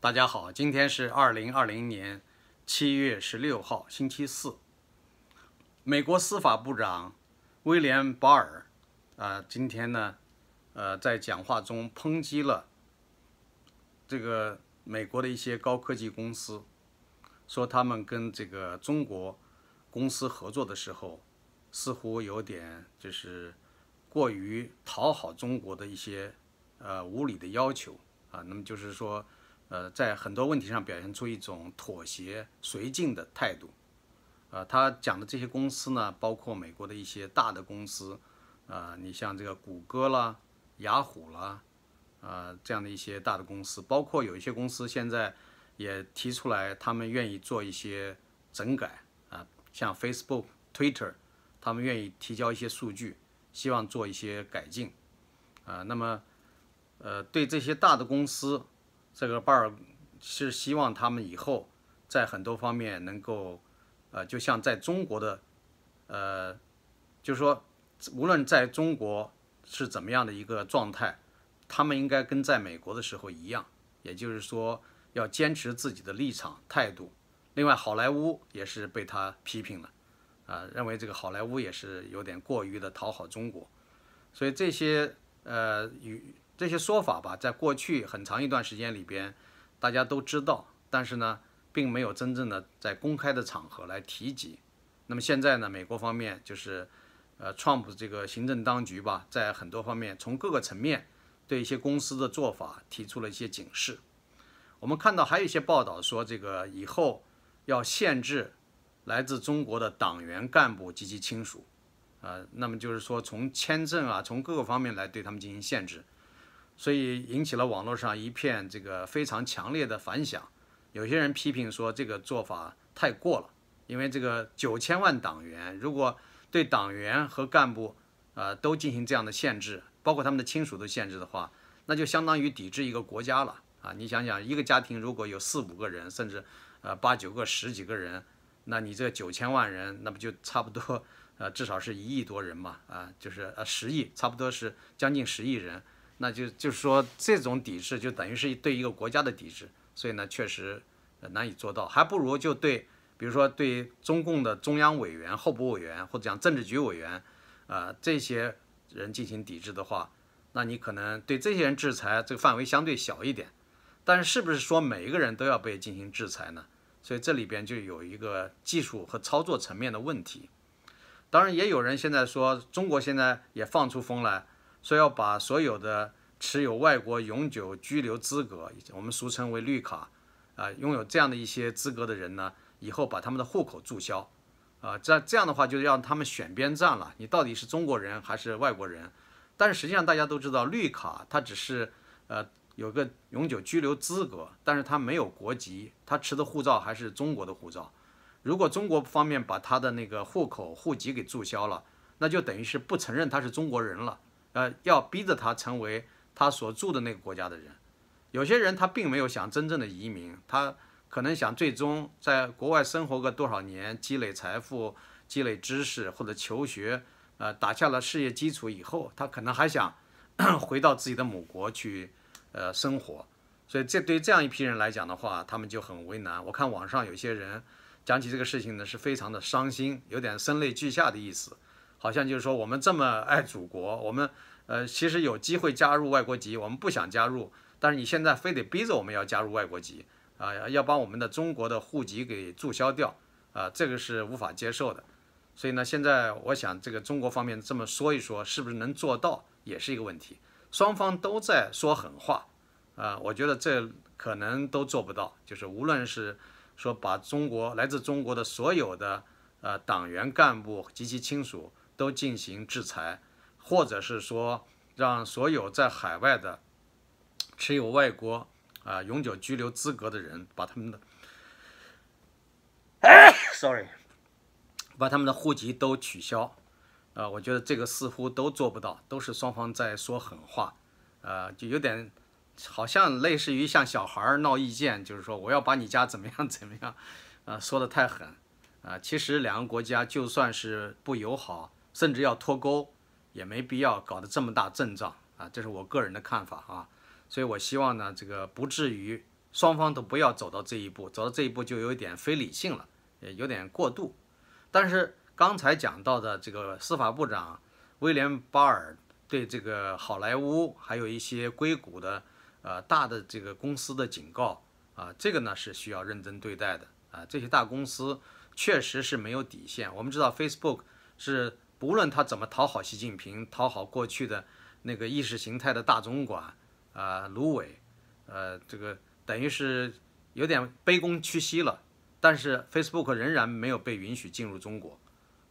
大家好，今天是二零二零年七月十六号，星期四。美国司法部长威廉·巴尔啊，今天呢，呃，在讲话中抨击了这个美国的一些高科技公司，说他们跟这个中国公司合作的时候，似乎有点就是过于讨好中国的一些呃无理的要求啊。那么就是说。呃，在很多问题上表现出一种妥协、随进的态度。啊，他讲的这些公司呢，包括美国的一些大的公司，啊，你像这个谷歌啦、雅虎啦，啊，这样的一些大的公司，包括有一些公司现在也提出来，他们愿意做一些整改啊，像 Facebook、Twitter，他们愿意提交一些数据，希望做一些改进。啊，那么，呃，对这些大的公司。这个巴尔是希望他们以后在很多方面能够，呃，就像在中国的，呃，就是说，无论在中国是怎么样的一个状态，他们应该跟在美国的时候一样，也就是说要坚持自己的立场态度。另外，好莱坞也是被他批评了，啊，认为这个好莱坞也是有点过于的讨好中国，所以这些呃与。这些说法吧，在过去很长一段时间里边，大家都知道，但是呢，并没有真正的在公开的场合来提及。那么现在呢，美国方面就是，呃，Trump 这个行政当局吧，在很多方面从各个层面对一些公司的做法提出了一些警示。我们看到还有一些报道说，这个以后要限制来自中国的党员干部及其亲属，啊，那么就是说从签证啊，从各个方面来对他们进行限制。所以引起了网络上一片这个非常强烈的反响，有些人批评说这个做法太过了，因为这个九千万党员如果对党员和干部，呃，都进行这样的限制，包括他们的亲属都限制的话，那就相当于抵制一个国家了啊！你想想，一个家庭如果有四五个人，甚至呃八九个、十几个人，那你这九千万人，那不就差不多 呃至少是一亿多人嘛啊，就是呃十亿，差不多是将近十亿人。那就就是说，这种抵制就等于是对一个国家的抵制，所以呢，确实难以做到，还不如就对，比如说对中共的中央委员、候补委员或者讲政治局委员，啊这些人进行抵制的话，那你可能对这些人制裁，这个范围相对小一点。但是，是不是说每一个人都要被进行制裁呢？所以这里边就有一个技术和操作层面的问题。当然，也有人现在说，中国现在也放出风来。说要把所有的持有外国永久居留资格，我们俗称为绿卡，啊，拥有这样的一些资格的人呢，以后把他们的户口注销，啊，这这样的话就让他们选边站了。你到底是中国人还是外国人？但是实际上大家都知道，绿卡它只是呃有个永久居留资格，但是它没有国籍，它持的护照还是中国的护照。如果中国方面把他的那个户口户籍给注销了，那就等于是不承认他是中国人了。呃，要逼着他成为他所住的那个国家的人，有些人他并没有想真正的移民，他可能想最终在国外生活个多少年，积累财富、积累知识或者求学，呃，打下了事业基础以后，他可能还想 回到自己的母国去，呃，生活。所以，这对这样一批人来讲的话，他们就很为难。我看网上有些人讲起这个事情呢，是非常的伤心，有点声泪俱下的意思，好像就是说我们这么爱祖国，我们。呃，其实有机会加入外国籍，我们不想加入，但是你现在非得逼着我们要加入外国籍啊，要把我们的中国的户籍给注销掉啊，这个是无法接受的。所以呢，现在我想这个中国方面这么说一说，是不是能做到，也是一个问题。双方都在说狠话啊，我觉得这可能都做不到。就是无论是说把中国来自中国的所有的呃党员干部及其亲属都进行制裁。或者是说，让所有在海外的持有外国啊永久居留资格的人，把他们的，sorry，把他们的户籍都取消，啊，我觉得这个似乎都做不到，都是双方在说狠话，呃，就有点好像类似于像小孩闹意见，就是说我要把你家怎么样 怎么样，呃，说的太狠，啊，其实两个国家就算是不友好，甚至要脱钩。也没必要搞得这么大阵仗啊，这是我个人的看法啊，所以我希望呢，这个不至于双方都不要走到这一步，走到这一步就有点非理性了，也有点过度。但是刚才讲到的这个司法部长威廉巴尔对这个好莱坞还有一些硅谷的呃大的这个公司的警告啊，这个呢是需要认真对待的啊，这些大公司确实是没有底线。我们知道 Facebook 是。不论他怎么讨好习近平，讨好过去的那个意识形态的大总管啊，卢伟，呃，这个等于是有点卑躬屈膝了。但是 Facebook 仍然没有被允许进入中国，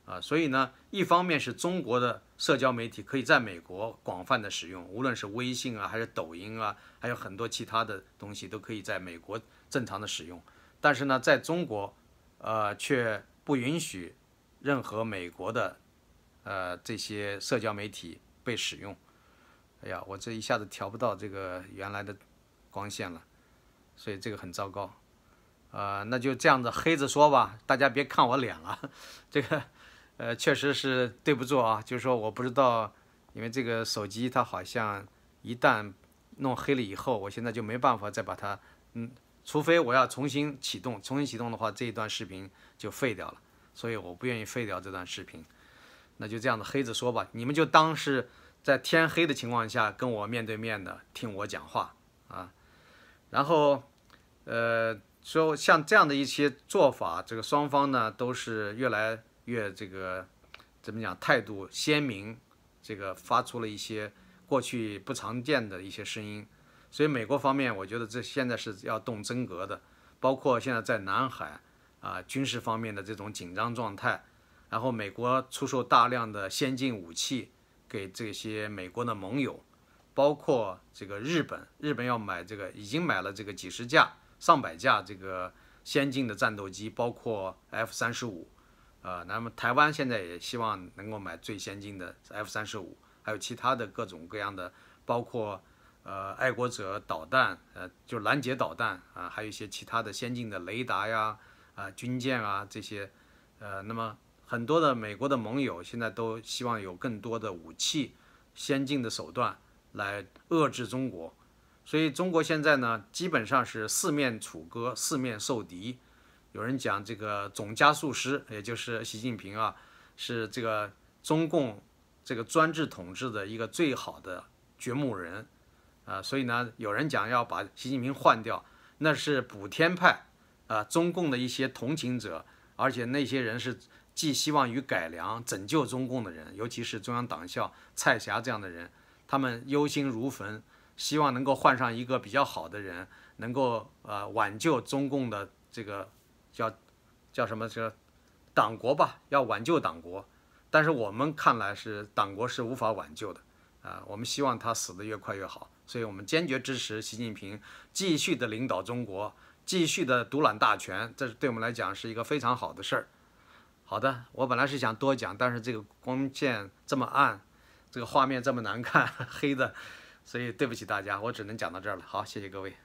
啊，所以呢，一方面是中国的社交媒体可以在美国广泛的使用，无论是微信啊，还是抖音啊，还有很多其他的东西都可以在美国正常的使用。但是呢，在中国，呃，却不允许任何美国的。呃，这些社交媒体被使用，哎呀，我这一下子调不到这个原来的光线了，所以这个很糟糕。啊，那就这样子黑着说吧，大家别看我脸了。这个，呃，确实是对不住啊，就是说我不知道，因为这个手机它好像一旦弄黑了以后，我现在就没办法再把它，嗯，除非我要重新启动，重新启动的话，这一段视频就废掉了，所以我不愿意废掉这段视频。那就这样的，黑子说吧，你们就当是在天黑的情况下跟我面对面的听我讲话啊。然后，呃，说像这样的一些做法，这个双方呢都是越来越这个怎么讲，态度鲜明，这个发出了一些过去不常见的一些声音。所以美国方面，我觉得这现在是要动真格的，包括现在在南海啊军事方面的这种紧张状态。然后美国出售大量的先进武器给这些美国的盟友，包括这个日本，日本要买这个已经买了这个几十架、上百架这个先进的战斗机，包括 F 三十五，呃，那么台湾现在也希望能够买最先进的 F 三十五，还有其他的各种各样的，包括呃爱国者导弹，呃就拦截导弹啊，还有一些其他的先进的雷达呀，啊军舰啊这些，呃那么。很多的美国的盟友现在都希望有更多的武器、先进的手段来遏制中国，所以中国现在呢，基本上是四面楚歌、四面受敌。有人讲这个总加速师，也就是习近平啊，是这个中共这个专制统治的一个最好的掘墓人啊。所以呢，有人讲要把习近平换掉，那是补天派啊，中共的一些同情者，而且那些人是。寄希望于改良、拯救中共的人，尤其是中央党校蔡霞这样的人，他们忧心如焚，希望能够换上一个比较好的人，能够呃挽救中共的这个叫叫什么这个党国吧，要挽救党国。但是我们看来是党国是无法挽救的啊，我们希望他死得越快越好，所以我们坚决支持习近平继续的领导中国，继续的独揽大权，这是对我们来讲是一个非常好的事儿。好的，我本来是想多讲，但是这个光线这么暗，这个画面这么难看，黑的，所以对不起大家，我只能讲到这儿了。好，谢谢各位。